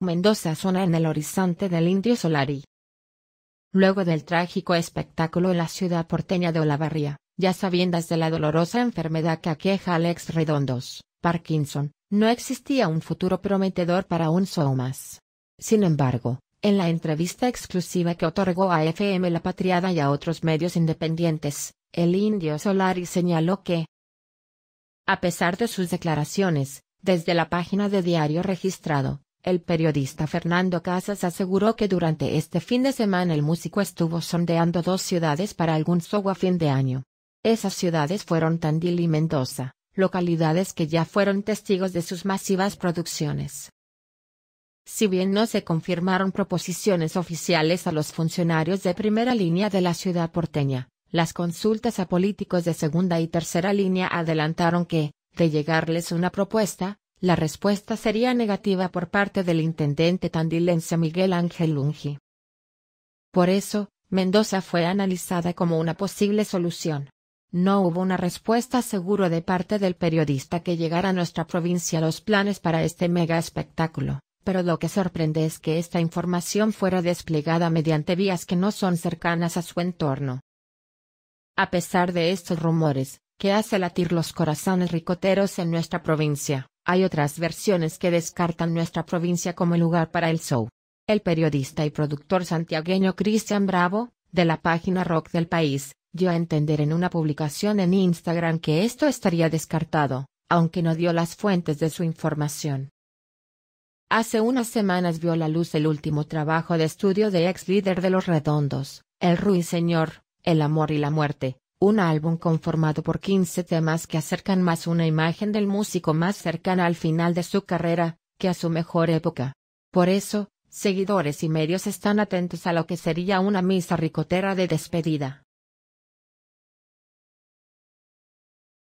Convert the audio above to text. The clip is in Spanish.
Mendoza zona en el horizonte del Indio Solari. Luego del trágico espectáculo en la ciudad porteña de Olavarría, ya sabiendas de la dolorosa enfermedad que aqueja a Alex Redondos, Parkinson, no existía un futuro prometedor para un Más. Sin embargo, en la entrevista exclusiva que otorgó a FM La Patriada y a otros medios independientes, el indio Solari señaló que, a pesar de sus declaraciones, desde la página de diario registrado, el periodista Fernando Casas aseguró que durante este fin de semana el músico estuvo sondeando dos ciudades para algún show a fin de año. Esas ciudades fueron Tandil y Mendoza, localidades que ya fueron testigos de sus masivas producciones. Si bien no se confirmaron proposiciones oficiales a los funcionarios de primera línea de la ciudad porteña, las consultas a políticos de segunda y tercera línea adelantaron que, de llegarles una propuesta, la respuesta sería negativa por parte del intendente tandilense Miguel Ángel Lungi. Por eso, Mendoza fue analizada como una posible solución. No hubo una respuesta segura de parte del periodista que llegara a nuestra provincia los planes para este mega espectáculo, pero lo que sorprende es que esta información fuera desplegada mediante vías que no son cercanas a su entorno. A pesar de estos rumores, ¿qué hace latir los corazones ricoteros en nuestra provincia, hay otras versiones que descartan nuestra provincia como lugar para el show. El periodista y productor santiagueño Cristian Bravo, de la página Rock del País, dio a entender en una publicación en Instagram que esto estaría descartado, aunque no dio las fuentes de su información. Hace unas semanas vio la luz el último trabajo de estudio de ex líder de Los Redondos, El Ruiseñor, El Amor y la Muerte, un álbum conformado por 15 temas que acercan más una imagen del músico más cercana al final de su carrera, que a su mejor época. Por eso, seguidores y medios están atentos a lo que sería una misa ricotera de despedida.